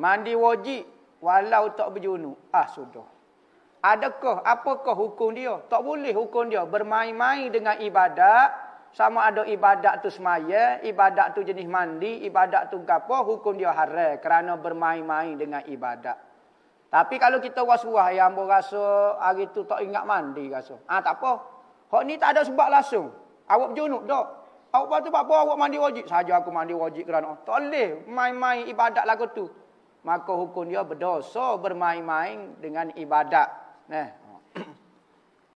Mandi wajib walau tak berjunuk. Ah sudah. Adakah apakah hukum dia? Tak boleh hukum dia bermain-main dengan ibadat. Sama ada ibadat tu semaya, ibadat tu jenis mandi, ibadat tu apa, hukum dia haram kerana bermain-main dengan ibadat. Tapi kalau kita was-was ya ambo rasa hari tu tak ingat mandi rasa. Ah tak apa. Hak ni tak ada sebab langsung. Awak berjunuk dok. Awak patut apa awak mandi wajib saja aku mandi wajib kerana tak boleh main-main ibadat lagu tu maka hukum dia berdosa bermain-main dengan ibadat. Nah,